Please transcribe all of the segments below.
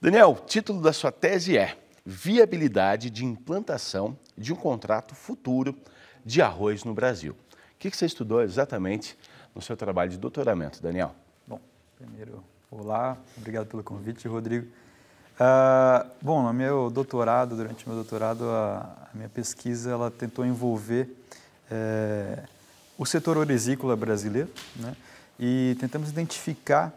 Daniel, o título da sua tese é Viabilidade de implantação de um contrato futuro de arroz no Brasil. O que você estudou exatamente no seu trabalho de doutoramento, Daniel? Bom, primeiro, olá, obrigado pelo convite, Rodrigo. Uh, bom, no meu doutorado, durante o meu doutorado, a, a minha pesquisa ela tentou envolver eh, o setor orizícola brasileiro né? e tentamos identificar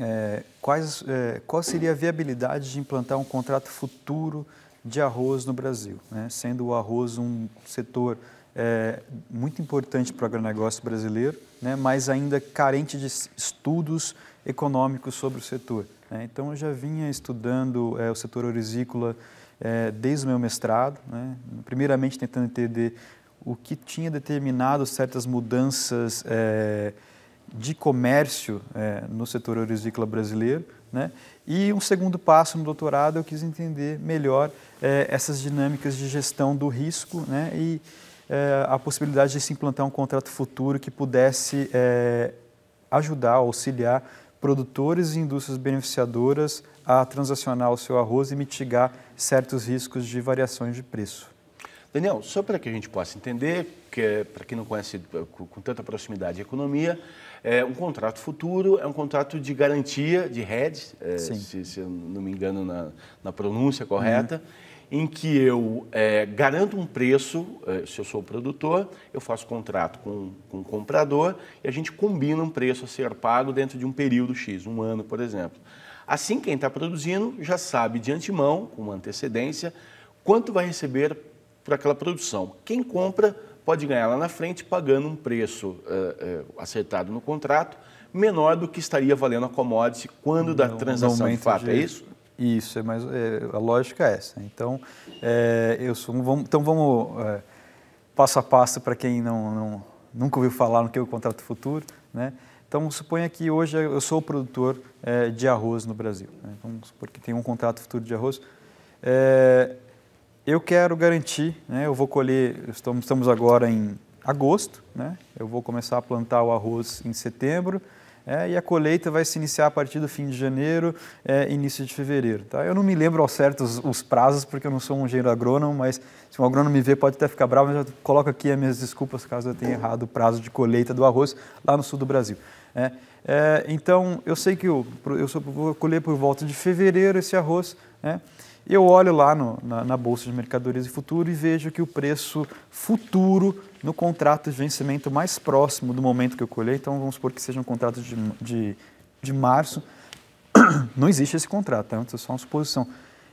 é, quais, é, qual seria a viabilidade de implantar um contrato futuro de arroz no Brasil, né? sendo o arroz um setor é, muito importante para o agronegócio brasileiro, né? mas ainda carente de estudos econômicos sobre o setor. Né? Então, eu já vinha estudando é, o setor orizícola é, desde o meu mestrado, né, primeiramente tentando entender o que tinha determinado certas mudanças é, de comércio é, no setor orizícola brasileiro. Né? E um segundo passo no doutorado, eu quis entender melhor é, essas dinâmicas de gestão do risco né? e a possibilidade de se implantar um contrato futuro que pudesse ajudar, auxiliar produtores e indústrias beneficiadoras a transacionar o seu arroz e mitigar certos riscos de variações de preço. Daniel, só para que a gente possa entender, que é, para quem não conhece eh, com tanta proximidade a economia, é, um contrato futuro é um contrato de garantia de hedge, é, se, se, eu não me engano na, na pronúncia correta, uhum. em que eu é, garanto um preço, se eu sou o produtor, eu faço contrato com, com o comprador e a gente combina um preço a ser pago dentro de um período X, um ano, por exemplo. Assim, quem está produzindo já sabe de antemão, com antecedência, quanto vai receber por aquela produção. Quem compra pode ganhar lá na frente pagando um preço é, é, acertado no contrato menor do que estaria valendo a commodity quando da transação de fato, é de... é isso? Isso, é mais, é, a lógica é essa. Então, é, eu sou, vamos, então vamos é, passo a passo para quem não, não, nunca ouviu falar no que é o contrato futuro. Né? Então, suponha que hoje eu sou o produtor de arroz no Brasil. Né? Vamos supor que tem um contrato futuro de arroz. É, eu quero garantir, né, eu vou colher, estamos agora em agosto, né, eu vou começar a plantar o arroz em setembro, é, e a colheita vai se iniciar a partir do fim de janeiro, é, início de fevereiro. Tá? Eu não me lembro ao certo os, os, prazos, porque eu não sou um engenheiro agrônomo, mas se um agrônomo me ver pode até ficar bravo, mas eu coloco aqui as minhas desculpas caso eu tenha errado o prazo de colheita do arroz lá no sul do Brasil. Né? É, então, eu sei que eu, eu sou, vou colher por volta de fevereiro esse arroz, né? eu olho lá no, na, na, Bolsa de Mercadorias e Futuro e vejo que o preço futuro no contrato de vencimento mais próximo do momento que eu colhei, então vamos supor que seja um contrato de, de, de março, não existe esse contrato, tá? então, é só uma suposição.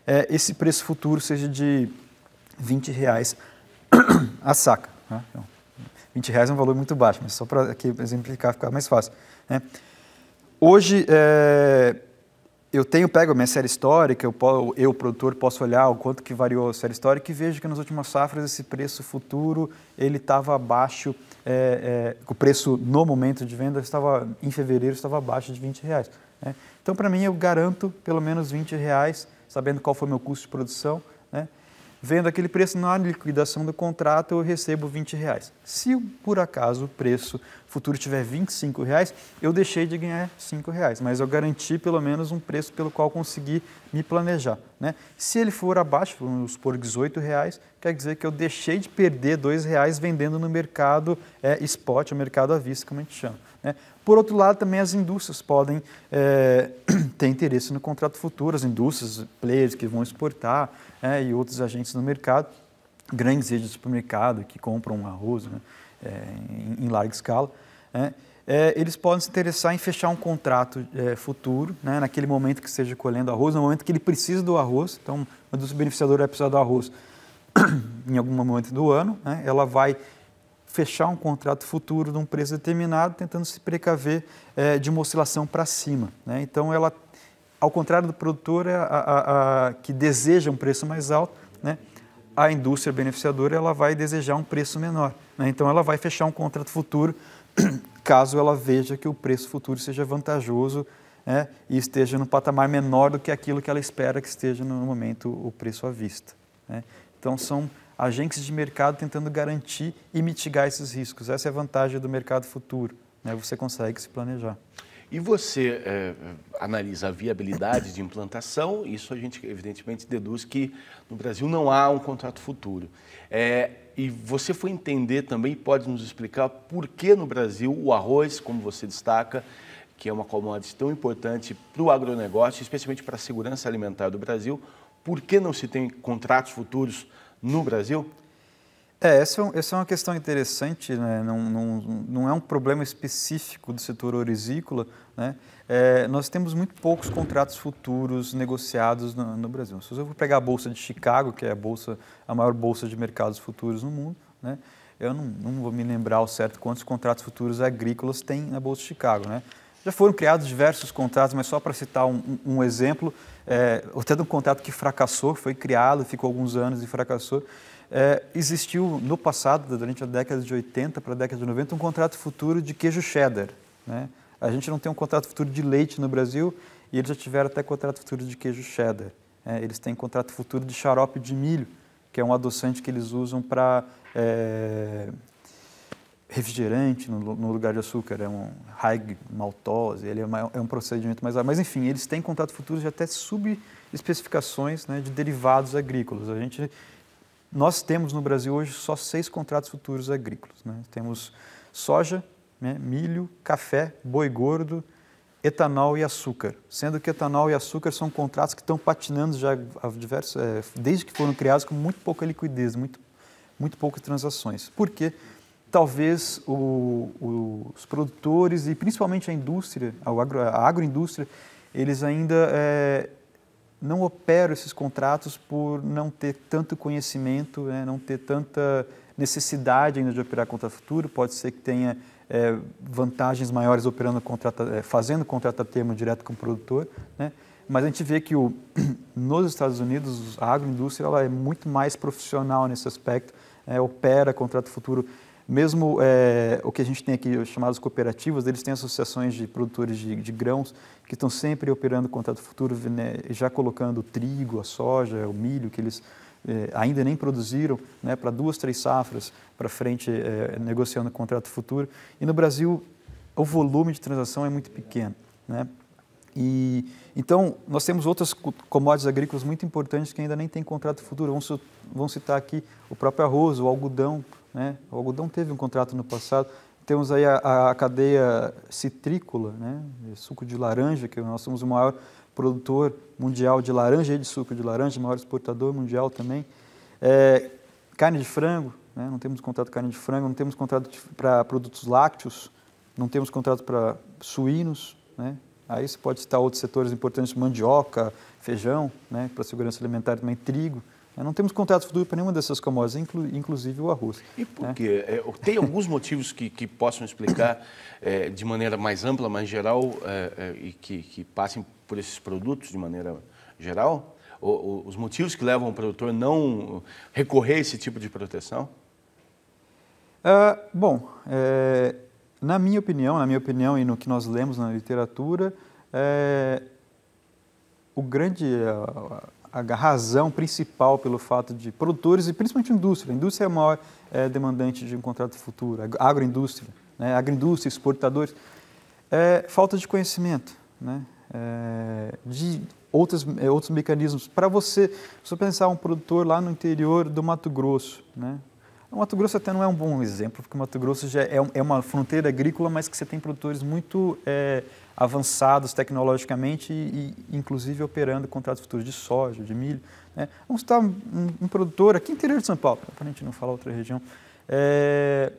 É, esse preço futuro seja de 20 reais a saca. Né? Então, 20 reais é um valor muito baixo, mas só para exemplificar, ficar mais fácil. Né? Hoje, é, eu tenho pego a minha série histórica, eu, eu, produtor, posso olhar o quanto que variou a série histórica e vejo que nas últimas safras esse preço futuro ele estava abaixo, é, é, o preço no momento de venda estava em fevereiro estava abaixo de 20 reais. Né? Então para mim eu garanto pelo menos 20 reais, sabendo qual foi meu custo de produção, né? vendo aquele preço na liquidação do contrato eu recebo 20 reais. Se por acaso o preço futuro tiver 25 reais, eu deixei de ganhar 5 reais, mas eu garanti pelo menos um preço pelo qual conseguir me planejar. Né? Se ele for abaixo, vamos supor 18 reais, quer dizer que eu deixei de perder 2 reais vendendo no mercado é, spot, o mercado à vista, como a gente chama. Né? Por outro lado, também as indústrias podem é, ter interesse no contrato futuro, as indústrias, players que vão exportar é, e outros agentes no mercado, grandes redes de supermercado que compram arroz, né? É, em, em, larga escala, né? É, eles podem se interessar em fechar um contrato é, futuro, né, naquele momento que esteja colhendo arroz, no momento que ele precisa do arroz. Então, quando o beneficiador vai precisar do arroz em algum momento do ano, né, ela vai fechar um contrato futuro de um preço determinado, tentando se precaver é, de uma oscilação para cima. Né? Então, ela, ao contrário do produtor é a, a, a, que deseja um preço mais alto, né, a indústria beneficiadora ela vai desejar um preço menor. Né? Então, ela vai fechar um contrato futuro caso ela veja que o preço futuro seja vantajoso né? e esteja no patamar menor do que aquilo que ela espera que esteja no momento o preço à vista. Né? Então, são agentes de mercado tentando garantir e mitigar esses riscos. Essa é a vantagem do mercado futuro. Né? Você consegue se planejar. E você é, analisa a viabilidade de implantação, isso a gente evidentemente deduz que no Brasil não há um contrato futuro. É, e você foi entender também, pode nos explicar por que no Brasil o arroz, como você destaca, que é uma commodity tão importante para o agronegócio, especialmente para a segurança alimentar do Brasil, por que não se tem contratos futuros no Brasil? É, essa é, essa é uma questão interessante, né? não, não, não é um problema específico do setor orizícola. Né? É, nós temos muito poucos contratos futuros negociados no, no, Brasil. Se eu vou pegar a Bolsa de Chicago, que é a, bolsa, a maior bolsa de mercados futuros no mundo, né? eu não, não vou me lembrar ao certo quantos contratos futuros agrícolas tem na Bolsa de Chicago. Né? Já foram criados diversos contratos, mas só para citar um, um exemplo, é, até de um contrato que fracassou, foi criado, ficou alguns anos e fracassou, é, existiu no passado, durante a década de 80 para a década de 90, um contrato futuro de queijo cheddar. Né? A gente não tem um contrato futuro de leite no Brasil e eles já tiveram até contrato futuro de queijo cheddar. É, eles têm contrato futuro de xarope de milho, que é um adoçante que eles usam para é, refrigerante no, no, lugar de açúcar, é um high maltose, ele é, uma, é um procedimento mais... Mas, enfim, eles têm contrato futuro de até subespecificações né, de derivados agrícolas. A gente nós temos no Brasil hoje só seis contratos futuros agrícolas. Né? Temos soja, né, milho, café, boi gordo, etanol e açúcar. Sendo que etanol e açúcar são contratos que estão patinando já diversos, é, desde que foram criados com muito pouca liquidez, muito, muito poucas transações. Por quê? Talvez o, o, os produtores e principalmente a indústria, a, agro, a agroindústria, eles ainda é, não opero esses contratos por não ter tanto conhecimento, né, não ter tanta necessidade ainda de operar contra futuro. Pode ser que tenha é, vantagens maiores operando contrato, é, fazendo contrato a termo direto com o produtor, né? mas a gente vê que o, nos Estados Unidos a agroindústria ela é muito mais profissional nesse aspecto, é, opera contrato futuro mesmo é, o que a gente tem aqui, chamados cooperativas, eles têm associações de produtores de, de grãos que estão sempre operando o contrato futuro, né, já colocando o trigo, a soja, o milho que eles é, ainda nem produziram, né, para duas, três safras para frente, é, negociando o contrato futuro. E no Brasil, o volume de transação é muito pequeno. Né? E, então, nós temos outras commodities agrícolas muito importantes que ainda nem têm contrato futuro. Vamos, vamos citar aqui o próprio arroz, o algodão, né? O algodão teve um contrato no passado. Temos aí a, a cadeia citrícola, né? suco de laranja, que nós somos o maior produtor mundial de laranja e de suco de laranja, maior exportador mundial também. É, carne de frango, né? não temos contrato de carne de frango, não temos contrato para produtos lácteos, não temos contrato para suínos. Né? Aí você pode citar outros setores importantes, mandioca, feijão, né? para segurança alimentar também, trigo. Né? Não temos contratos futuro para nenhuma dessas commodities, inclu, inclusive o arroz. E por né? quê? É. tem alguns motivos que, que possam explicar é, de maneira mais ampla, mais geral, é, é, e que, que, passem por esses produtos de maneira geral? O, o, os motivos que levam o produtor a não recorrer a esse tipo de proteção? Ah, bom, é, na minha opinião, na minha opinião e no que nós lemos na literatura, o grande a razão principal pelo fato de produtores e principalmente indústria, a indústria é a maior é, demandante de um contrato futuro, agroindústria, né, agroindústria, exportadores, é, falta de conhecimento, né, é, de outras, é, outros mecanismos. Para você, se você pensar um produtor lá no interior do Mato Grosso, né, o Mato Grosso até não é um bom exemplo, porque o Mato Grosso já é, é uma fronteira agrícola, mas que você tem produtores muito é, avançados tecnologicamente e, e, inclusive, operando contratos futuros de soja, de milho. Né? Vamos citar um, um, produtor aqui no interior de São Paulo, para a gente não falar outra região. É,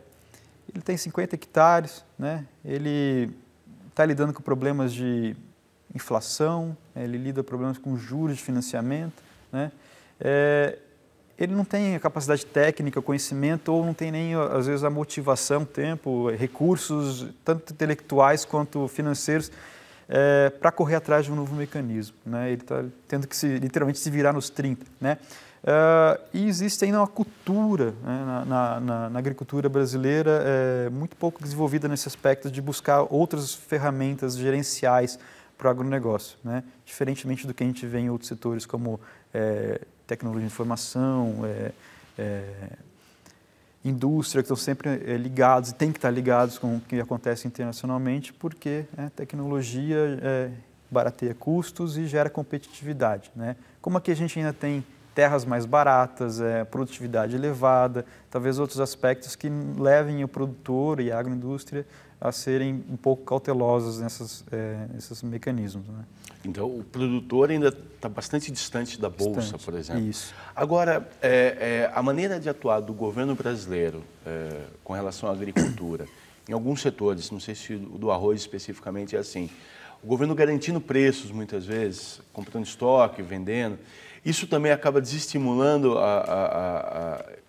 ele tem 50 hectares, né? ele está lidando com problemas de inflação, né? ele lida com problemas com juros de financiamento. Né? É, ele não tem a capacidade técnica, conhecimento, ou não tem nem, às vezes, a motivação, tempo, recursos, tanto intelectuais quanto financeiros, é, eh, para correr atrás de um novo mecanismo. Né? Ele está tendo que, se, literalmente, se virar nos 30. Né? Eh, e existe ainda uma cultura né, na, na, na, agricultura brasileira é, muito pouco desenvolvida nesse aspecto de buscar outras ferramentas gerenciais para o agronegócio, né? diferentemente do que a gente vê em outros setores como é, tecnologia de informação, é, é, indústria, que estão sempre é, ligados e têm que estar ligados com o que acontece internacionalmente, porque né, tecnologia é, barateia custos e gera competitividade. Né? Como aqui a gente ainda tem terras mais baratas, é, produtividade elevada, talvez outros aspectos que levem o produtor e a agroindústria a serem um pouco cautelosos nessas, é, nesses mecanismos. Né? Então, o produtor ainda está bastante distante da bolsa, distante, por exemplo. Isso. Agora, é, é, a maneira de atuar do governo brasileiro é, com relação à agricultura, em alguns setores, não sei se o do arroz especificamente é assim, o governo garantindo preços muitas vezes, comprando estoque, vendendo, isso também acaba desestimulando a,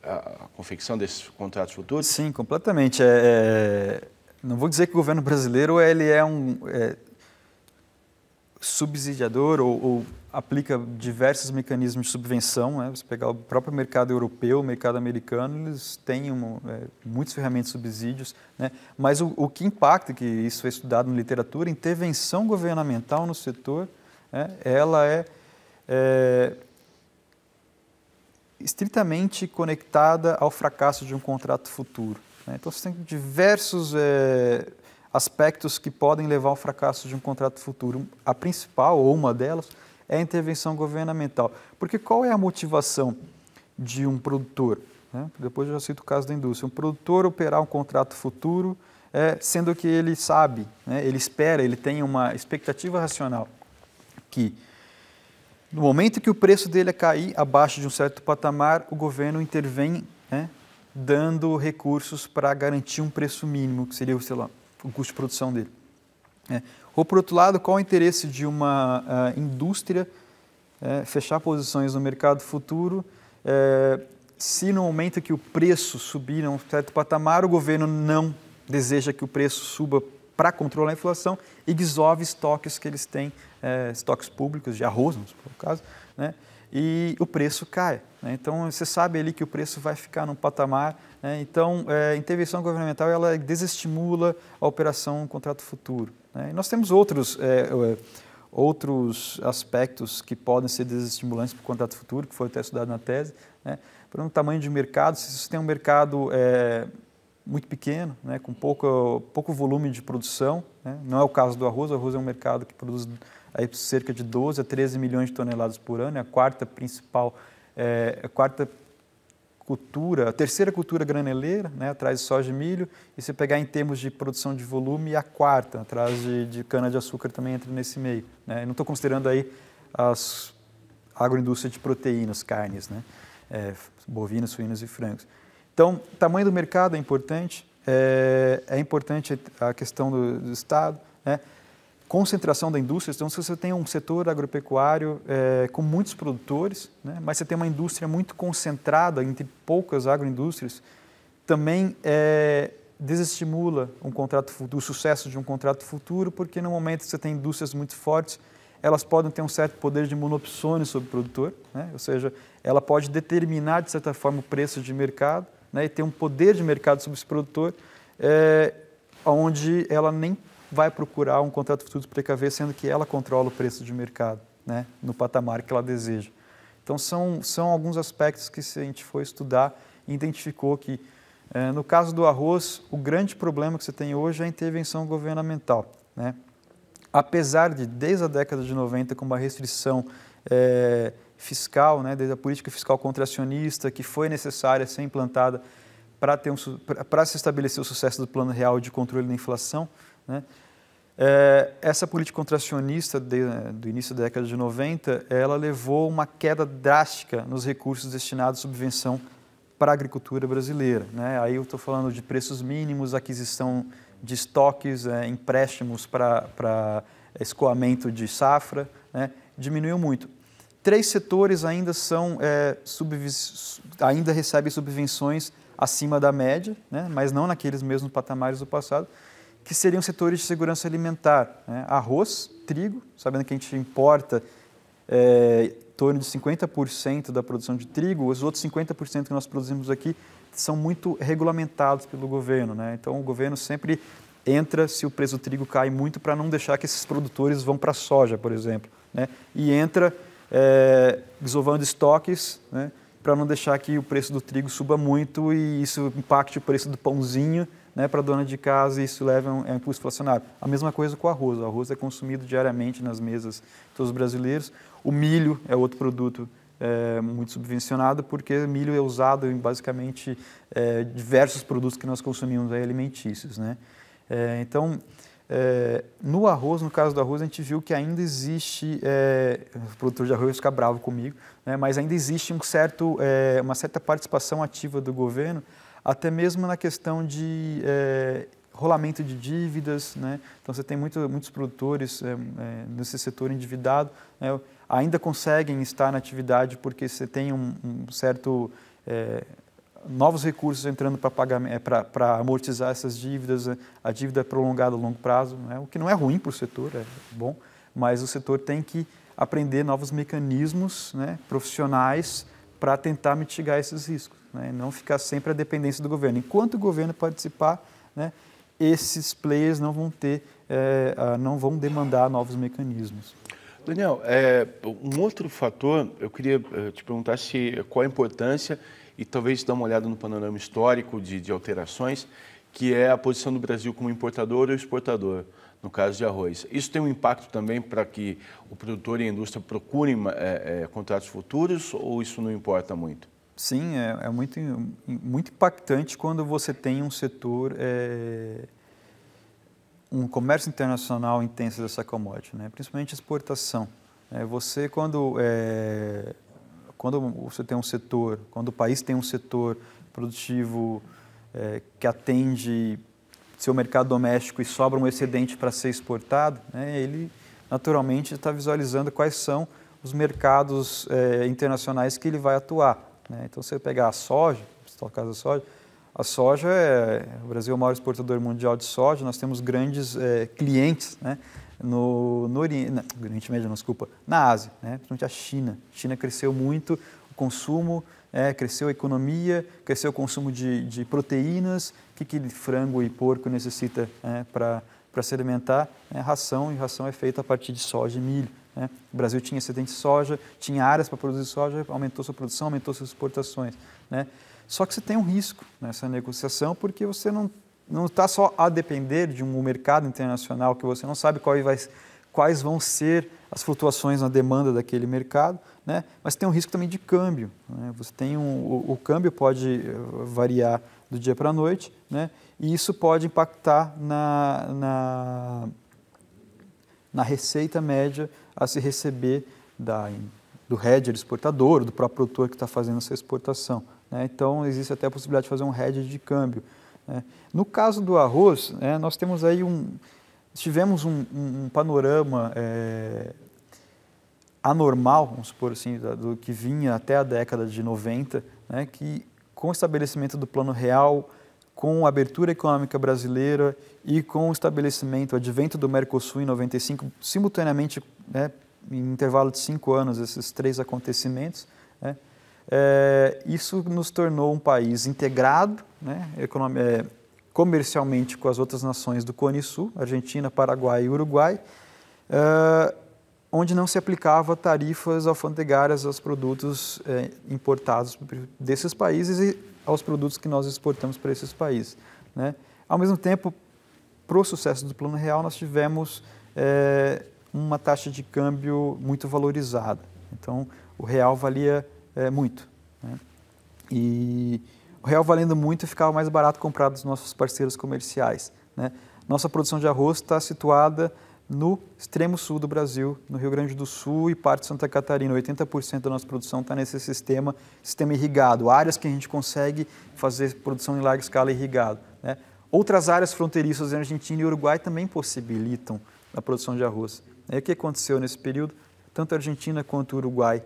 a, a, a confecção desses contratos futuros? Sim, completamente. É, é não vou dizer que o governo brasileiro ele é um é, subsidiador ou, ou, aplica diversos mecanismos de subvenção. Né? Você pegar o próprio mercado europeu, o mercado americano, eles têm uma, é, muitas ferramentas de subsídios. Né? Mas o, o, que impacta, que isso é estudado na literatura, intervenção governamental no setor, né? ela é, é estritamente conectada ao fracasso de um contrato futuro. Né? Então você tem diversos é, aspectos que podem levar ao fracasso de um contrato futuro. A principal, ou uma delas, é a intervenção governamental. Porque qual é a motivação de um produtor? Né? Depois eu já cito o caso da indústria. Um produtor operar um contrato futuro, é, sendo que ele sabe, né? ele espera, ele tem uma expectativa racional que no momento que o preço dele é cair abaixo de um certo patamar, o governo intervém né? dando recursos para garantir um preço mínimo, que seria, sei lá, o custo de produção dele. É. Ou, por outro lado, qual o interesse de uma uh, indústria é, fechar posições no mercado futuro é, se no momento que o preço subir a um certo patamar, o governo não deseja que o preço suba para controlar a inflação e desove estoques que eles têm, é, estoques públicos de arroz, no caso, né? e o preço cai. Né? Então, você sabe ali que o preço vai ficar num patamar. Né? Então, é, intervenção governamental ela desestimula a operação um contrato futuro. Né? E nós temos outros, é, é, outros aspectos que podem ser desestimulantes para o contrato futuro, que foi até estudado na tese. Né? Por um tamanho de mercado, se você tem um mercado é, muito pequeno, né, com pouco, pouco volume de produção. Né? Não é o caso do arroz, o arroz é um mercado que produz aí, cerca de 12 a 13 milhões de toneladas por ano, é a quarta principal, é, é, a quarta cultura, a terceira cultura graneleira, né, atrás de soja e milho, e se pegar em termos de produção de volume, a quarta, atrás de, de cana-de-açúcar também entra nesse meio. Né? não estou considerando aí as agroindústria de proteínas, carnes, né, é, bovinos, suínos e frangos. Então, tamanho do mercado é importante, é, é importante a questão do, do Estado, né? concentração da indústria. Então, se você tem um setor agropecuário é, com muitos produtores, né? mas você tem uma indústria muito concentrada entre poucas agroindústrias, também é, desestimula um contrato futuro, o sucesso de um contrato futuro, porque no momento que você tem indústrias muito fortes, elas podem ter um certo poder de monopsônio sobre o produtor, né? ou seja, ela pode determinar de certa forma o preço de mercado né, e tem um poder de mercado sobre esse produtor, é, onde ela nem vai procurar um contrato futuro de precaver, sendo que ela controla o preço de mercado né, no patamar que ela deseja. Então, são, são alguns aspectos que, se a gente for estudar, identificou que, é, no caso do arroz, o grande problema que você tem hoje é a intervenção governamental. Né? Apesar de, desde a década de 90, com uma restrição é, fiscal, né, desde a política fiscal contracionista, que foi necessária ser implantada para um, para se estabelecer o sucesso do Plano Real de controle da inflação. Né, é, essa política contracionista de, né, do início da década de 90, ela levou uma queda drástica nos recursos destinados à subvenção para a agricultura brasileira. Né? Aí eu estou falando de preços mínimos, aquisição de estoques, é, empréstimos para escoamento de safra, né? diminuiu muito. Três setores ainda são é, ainda recebem subvenções acima da média, né, mas não naqueles mesmos patamares do passado, que seriam setores de segurança alimentar, né, arroz, trigo, sabendo que a gente importa é, em torno de 50% da produção de trigo, os outros 50% que nós produzimos aqui são muito regulamentados pelo governo, né, então o governo sempre entra se o preço do trigo cai muito para não deixar que esses produtores vão para a soja, por exemplo, né, e entra é, desovando estoques, né, para não deixar que o preço do trigo suba muito e isso impacte o preço do pãozinho né, para a dona de casa e isso leva a um, é um impulso inflacionário. A mesma coisa com o arroz. O arroz é consumido diariamente nas mesas de todos os brasileiros. O milho é outro produto é, muito subvencionado, porque milho é usado em basicamente é, diversos produtos que nós consumimos aí, é, alimentícios. Né? É, então, é, no arroz, no caso do arroz, a gente viu que ainda existe, é, o produtor de arroz fica bravo comigo, né, mas ainda existe um certo, é, uma certa participação ativa do governo, até mesmo na questão de é, rolamento de dívidas. Né, então, você tem muito, muitos produtores é, é, nesse setor endividado, né, ainda conseguem estar na atividade porque você tem um, um certo novos recursos entrando para é, amortizar essas dívidas, né? a dívida é prolongada a longo prazo, né? o que não é ruim para o setor, é bom, mas o setor tem que aprender novos mecanismos né, profissionais para tentar mitigar esses riscos, né? não ficar sempre a dependência do governo. Enquanto o governo participar, né, esses players não vão ter, é, não vão demandar novos mecanismos. Daniel, é, um outro fator, eu queria eh, te perguntar se qual a importância e talvez dar uma olhada no panorama histórico de, de alterações, que é a posição do Brasil como importador ou exportador, no caso de arroz. Isso tem um impacto também para que o produtor e a indústria procurem é, é, contratos futuros ou isso não importa muito? Sim, é, é, muito, muito impactante quando você tem um setor, é, um comércio internacional intenso dessa commodity, né? principalmente exportação. É, você, quando é, quando você tem um setor, quando o país tem um setor produtivo é, que atende seu mercado doméstico e sobra um excedente para ser exportado, né, ele naturalmente está visualizando quais são os mercados é, internacionais que ele vai atuar. Né? Então, se você pegar a soja, no caso da soja, a soja é, o Brasil é o maior exportador mundial de soja, nós temos grandes é, clientes, né? no, no Oriente, no Oriente Médio, não, desculpa, na Ásia, né? principalmente a China. A China cresceu muito o consumo, é, cresceu a economia, cresceu o consumo de, de proteínas, o que, que frango e porco necessita é, para se alimentar? É, ração, e ração é feita a partir de soja e milho. Né? O Brasil tinha excedente de soja, tinha áreas para produzir soja, aumentou sua produção, aumentou suas exportações. Né? Só que você tem um risco nessa negociação porque você não não está só a depender de um mercado internacional que você não sabe vai, quais vão ser as flutuações na demanda daquele mercado, né? mas tem um risco também de câmbio. Né? Você tem um, o, o, câmbio pode eh, variar do dia para a noite né? e isso pode impactar na, na, na receita média a se receber da, do hedger exportador, do próprio produtor que está fazendo essa exportação. Né? Então, existe até a possibilidade de fazer um hedge de câmbio. Né? No caso do arroz, né, nós temos aí um, tivemos um, um, um panorama é, anormal, vamos supor assim, do que vinha até a década de 90, né, que com o estabelecimento do Plano Real, com a abertura econômica brasileira e com o estabelecimento, o advento do Mercosul em 95, simultaneamente, né, em intervalo de cinco anos, esses três acontecimentos, né, é, isso nos tornou um país integrado né, é, comercialmente com as outras nações do Cone Sul, Argentina, Paraguai e Uruguai, é, onde não se aplicava tarifas alfandegárias aos produtos é, importados desses países e aos produtos que nós exportamos para esses países. Né? Ao mesmo tempo, para o sucesso do Plano Real, nós tivemos é, uma taxa de câmbio muito valorizada. Então, o real valia é, muito. Né? E o real valendo muito ficava mais barato comprar dos nossos parceiros comerciais. Né? Nossa produção de arroz está situada no extremo sul do Brasil, no Rio Grande do Sul e parte de Santa Catarina. 80% da nossa produção está nesse sistema, sistema irrigado, áreas que a gente consegue fazer produção em larga escala irrigado. Né? Outras áreas fronteiriças em Argentina e Uruguai também possibilitam a produção de arroz. E o que aconteceu nesse período? Tanto a Argentina quanto o Uruguai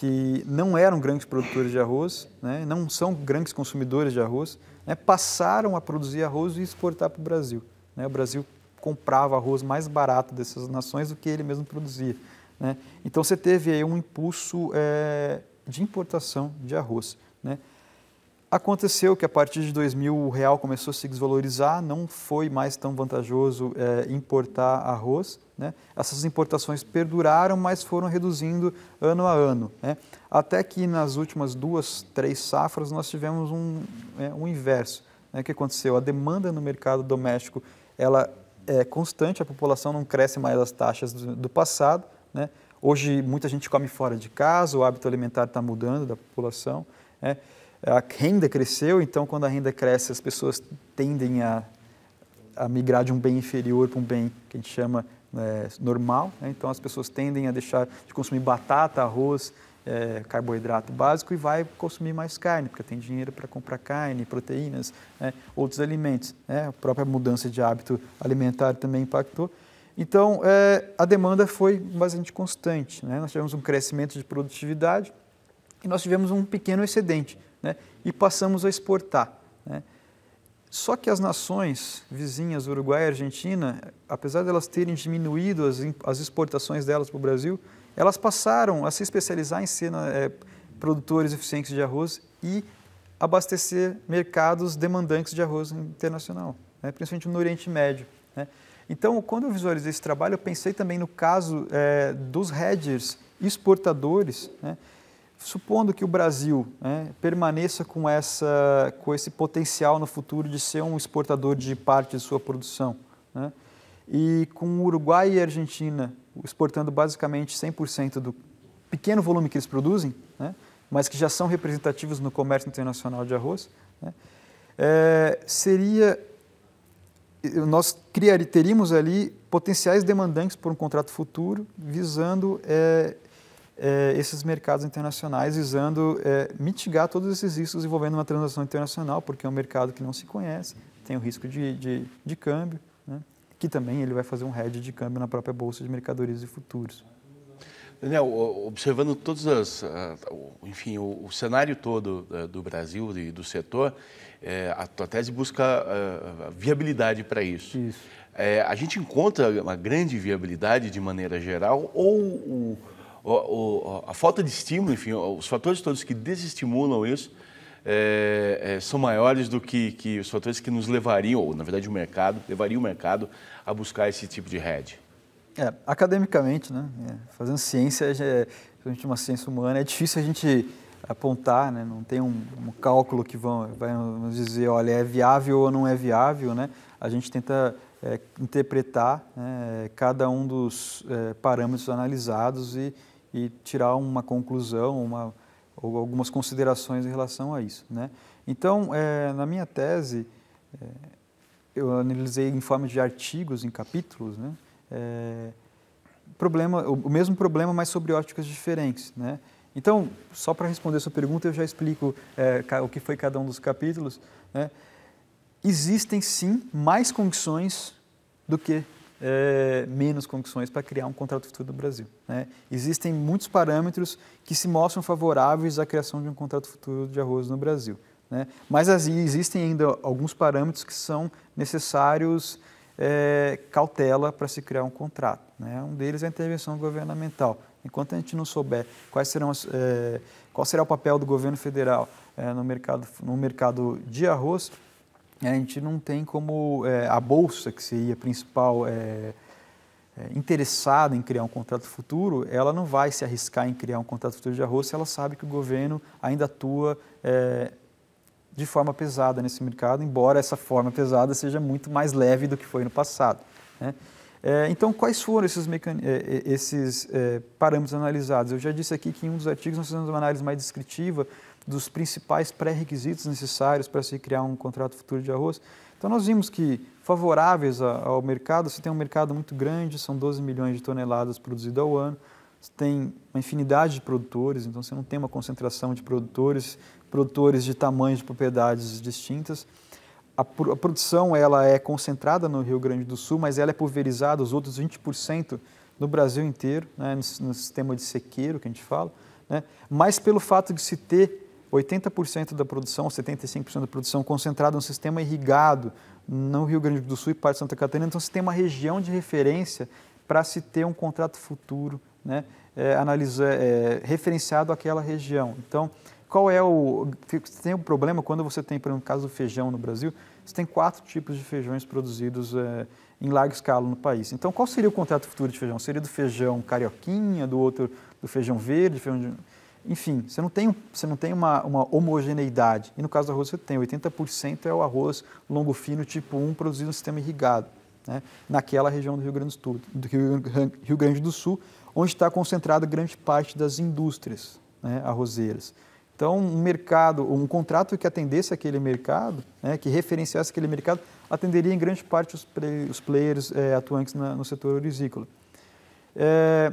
que não eram grandes produtores de arroz, né, não são grandes consumidores de arroz, né, passaram a produzir arroz e exportar para o Brasil. Né, o Brasil comprava arroz mais barato dessas nações do que ele mesmo produzia. Né. Então você teve aí um impulso é, de importação de arroz. Né. Aconteceu que a partir de 2000 o real começou a se desvalorizar, não foi mais tão vantajoso é, importar arroz. Né? Essas importações perduraram, mas foram reduzindo ano a ano. Né? Até que nas últimas duas, três safras nós tivemos um, é, um inverso. Né? O que aconteceu? A demanda no mercado doméstico ela é constante, a população não cresce mais as taxas do, do passado. Né? Hoje muita gente come fora de casa, o hábito alimentar está mudando da população. Né? a renda cresceu, então quando a renda cresce, as pessoas tendem a, a migrar de um bem inferior para um bem que a gente chama né, normal. Né? Então as pessoas tendem a deixar de consumir batata, arroz, é, carboidrato básico e vai consumir mais carne, porque tem dinheiro para comprar carne, proteínas, né? outros alimentos. Né? A própria mudança de hábito alimentar também impactou. Então, é, a demanda foi bastante constante. Né? Nós tivemos um crescimento de produtividade e nós tivemos um pequeno excedente né, e passamos a exportar. Né. Só que as nações vizinhas, Uruguai e Argentina, apesar de elas terem diminuído as, as exportações delas para o Brasil, elas passaram a se especializar em ser né, é, produtores eficientes de arroz e abastecer mercados demandantes de arroz internacional, né, principalmente no Oriente Médio. Né. Então, quando eu visualizei esse trabalho, eu pensei também no caso é, dos hedgers exportadores, né, Supondo que o Brasil né, permaneça com, essa, com esse potencial no futuro de ser um exportador de parte de sua produção, né, e com Uruguai e Argentina exportando basicamente 100% do pequeno volume que eles produzem, né, mas que já são representativos no comércio internacional de arroz, né, é, seria nós criar, teríamos ali potenciais demandantes por um contrato futuro visando é, é, esses mercados internacionais visando é, mitigar todos esses riscos envolvendo uma transação internacional, porque é um mercado que não se conhece, tem o risco de, de, de câmbio, né? que também ele vai fazer um hedge de câmbio na própria Bolsa de Mercadorias e Futuros. Daniel, observando todos as, enfim, o, o cenário todo eh, do Brasil e do setor, é, a tua tese busca viabilidade para isso. isso. É, a gente encontra uma grande viabilidade de maneira geral ou o o, o, a falta de estímulo, enfim, os fatores todos que desestimulam isso é, é, são maiores do que, que, os fatores que nos levariam, ou na verdade o mercado, levaria o mercado a buscar esse tipo de hedge. É, academicamente, né? É, fazendo ciência, a é, principalmente uma ciência humana, é difícil a gente apontar, né? não tem um, um cálculo que vão, vai nos dizer, olha, é viável ou não é viável, né? A gente tenta é, interpretar né, cada um dos é, parâmetros analisados e e tirar uma conclusão, uma, ou algumas considerações em relação a isso. Né? Então, é, na minha tese, é, eu analisei em forma de artigos, em capítulos, né? É, problema, o mesmo problema, mas sobre óticas diferentes. Né? Então, só para responder a sua pergunta, eu já explico é, o que foi cada um dos capítulos. Né? Existem, sim, mais condições do que é, menos condições para criar um contrato futuro do Brasil. Né? Existem muitos parâmetros que se mostram favoráveis à criação de um contrato futuro de arroz no Brasil. Né? Mas existem ainda alguns parâmetros que são necessários é, cautela para se criar um contrato. Né? Um deles é a intervenção governamental. Enquanto a gente não souber quais serão as, é, qual será o papel do governo federal no, mercado, no mercado de arroz, a gente não tem como é, a bolsa, que seria a principal é, é, interessada em criar um contrato futuro, ela não vai se arriscar em criar um contrato futuro de arroz se ela sabe que o governo ainda atua é, de forma pesada nesse mercado, embora essa forma pesada seja muito mais leve do que foi no passado. Né? É, então, quais foram esses, mecan... É, esses parâmetros analisados? Eu já disse aqui que em um dos artigos nós fizemos uma análise mais descritiva dos principais pré-requisitos necessários para se criar um contrato futuro de arroz. Então nós vimos que favoráveis ao mercado, você tem um mercado muito grande, são 12 milhões de toneladas produzidas ao ano, você tem uma infinidade de produtores, então você não tem uma concentração de produtores, produtores de tamanhos de propriedades distintas. A, produção ela é concentrada no Rio Grande do Sul, mas ela é pulverizada, os outros 20% no Brasil inteiro, né, no, no, sistema de sequeiro que a gente fala, né, mas pelo fato de se ter 80% da produção, 75% da produção concentrada no sistema irrigado no Rio Grande do Sul e parte de Santa Catarina. Então, você tem uma região de referência para se ter um contrato futuro né, é, analisa, é, referenciado àquela região. Então, qual é o. Tem um problema quando você tem, por exemplo, no caso do feijão no Brasil, você tem quatro tipos de feijões produzidos é, em larga escala no país. Então, qual seria o contrato futuro de feijão? Seria do feijão carioquinha, do outro, do feijão verde, feijão de enfim, você não tem, você não tem uma, uma homogeneidade. E no caso do arroz você tem, 80% é o arroz longo fino tipo 1 produzido no sistema irrigado, né? naquela região do Rio Grande do Sul, do Rio, Rio Grande do Sul onde está concentrada grande parte das indústrias né, arrozeiras. Então, um mercado, um contrato que atendesse aquele mercado, né, que referenciasse aquele mercado, atenderia em grande parte os, play, os players é, atuantes na, no setor orizícola. É,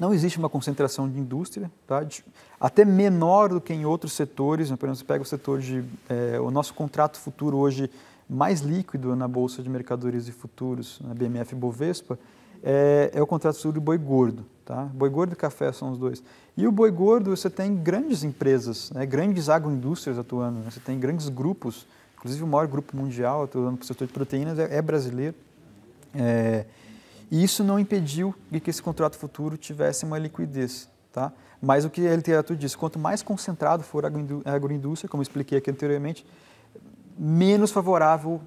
não existe uma concentração de indústria, tá? de, até menor do que em outros setores. Né? Por exemplo, você pega o setor de. É, o nosso contrato futuro hoje mais líquido na Bolsa de Mercadorias e Futuros, na BMF Bovespa, é, é o contrato futuro de boi gordo. Tá? Boi gordo e café são os dois. E o boi gordo, você tem grandes empresas, né? grandes agroindústrias atuando, né? você tem grandes grupos, inclusive o maior grupo mundial atuando para o setor de proteínas é, é brasileiro. É, e isso não impediu de que esse contrato futuro tivesse uma liquidez. Tá? Mas o que a literatura diz, quanto mais concentrado for a agroindústria, como expliquei aqui anteriormente, menos favorável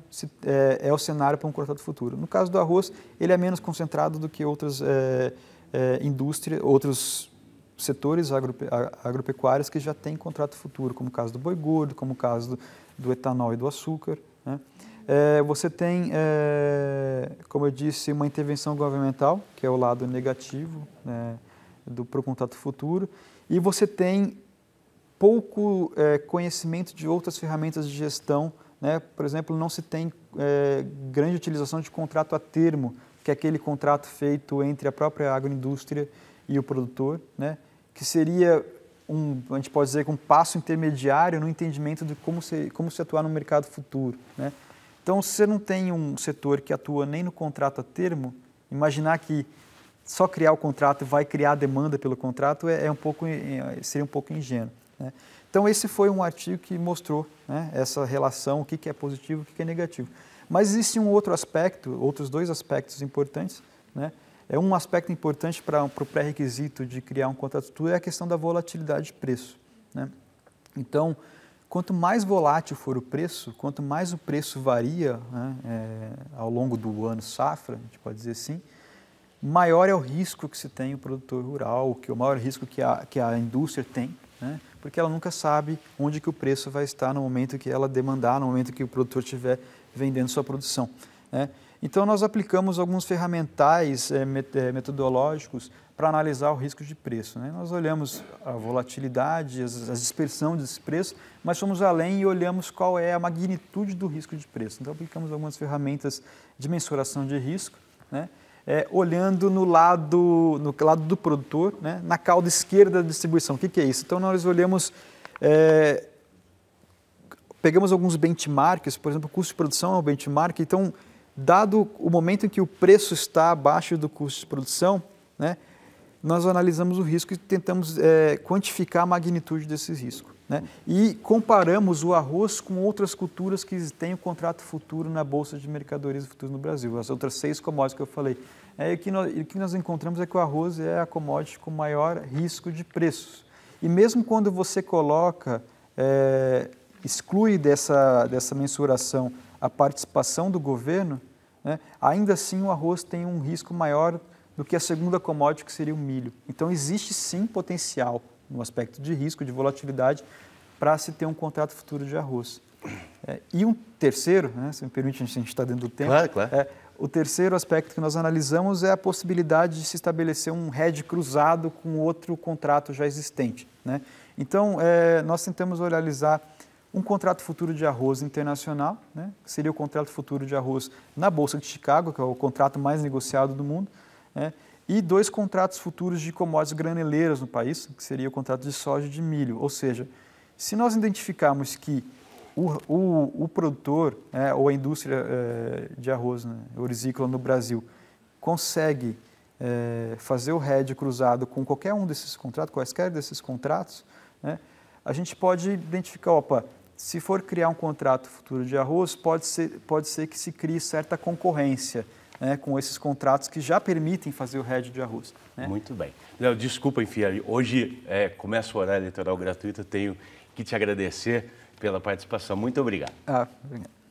é, é, o cenário para um contrato futuro. No caso do arroz, ele é menos concentrado do que outras é, é, indústrias, outros setores agropecuários que já têm contrato futuro, como o caso do boi gordo, como o caso do, do etanol e do açúcar. Né? É, você tem, é, como eu disse, uma intervenção governamental, que é o lado negativo né, do para o contato futuro, e você tem pouco é, conhecimento de outras ferramentas de gestão. Né? Por exemplo, não se tem é, grande utilização de contrato a termo, que é aquele contrato feito entre a própria agroindústria e o produtor, né? que seria um, a gente pode dizer um passo intermediário no entendimento de como se, como se atuar no mercado futuro. Né? Então, se você não tem um setor que atua nem no contrato a termo, imaginar que só criar o contrato vai criar demanda pelo contrato é, é um pouco, é, seria um pouco ingênuo. Né? Então, esse foi um artigo que mostrou né, essa relação, o que, que é positivo e o que, que é negativo. Mas existe um outro aspecto, outros dois aspectos importantes. Né? É um aspecto importante para, o pré-requisito de criar um contrato futuro é a questão da volatilidade de preço. Né? Então, quanto mais volátil for o preço, quanto mais o preço varia né, é, ao longo do ano safra, a gente pode dizer assim, maior é o risco que se tem o produtor rural, que o maior risco que a, que a indústria tem, né, porque ela nunca sabe onde que o preço vai estar no momento que ela demandar, no momento que o produtor estiver vendendo sua produção. Né. Então, nós aplicamos alguns ferramentais eh, eh, metodológicos para analisar o risco de preço. Né? Nós olhamos a volatilidade, as, as dispersão desse preço, mas fomos além e olhamos qual é a magnitude do risco de preço. Então, aplicamos algumas ferramentas de mensuração de risco, né? é, olhando no lado, no lado do produtor, né? na cauda esquerda da distribuição. O que, que é isso? Então, nós olhamos. É, pegamos alguns benchmarks, por exemplo, o custo de produção é um benchmark, então dado o momento em que o preço está abaixo do custo de produção, né, nós analisamos o risco e tentamos é, quantificar a magnitude desse risco. Né? E comparamos o arroz com outras culturas que têm o contrato futuro na Bolsa de Mercadorias e Futuros no Brasil, as outras seis commodities que eu falei. É, o, que nós, o que nós encontramos é que o arroz é a commodity com maior risco de preços. E mesmo quando você coloca, é, exclui dessa, dessa mensuração a participação do governo, né, ainda assim o arroz tem um risco maior do que a segunda commodity, que seria o milho. Então, existe sim potencial no aspecto de risco, de volatilidade, para se ter um contrato futuro de arroz. É, e um terceiro, né, se me permite, a gente está dentro do tempo. Claro, claro. É, o terceiro aspecto que nós analisamos é a possibilidade de se estabelecer um hedge cruzado com outro contrato já existente. Né? Então, é, nós tentamos analisar um contrato futuro de arroz internacional, né, que seria o contrato futuro de arroz na Bolsa de Chicago, que é o contrato mais negociado do mundo, né, e dois contratos futuros de commodities graneleiras no país, que seria o contrato de soja e de milho. Ou seja, se nós identificarmos que o, o, o produtor né, ou a indústria é, de arroz né, orizícola no Brasil consegue é, fazer o hedge cruzado com qualquer um desses contratos, quaisquer desses contratos, né, a gente pode identificar, opa, se for criar um contrato futuro de arroz, pode ser, pode ser que se crie certa concorrência né, com esses contratos que já permitem fazer o hedge de arroz. Né? Muito bem. Léo, desculpa, enfim, hoje é, começa o horário eleitoral gratuito, tenho que te agradecer pela participação. Muito obrigado. Ah, obrigado.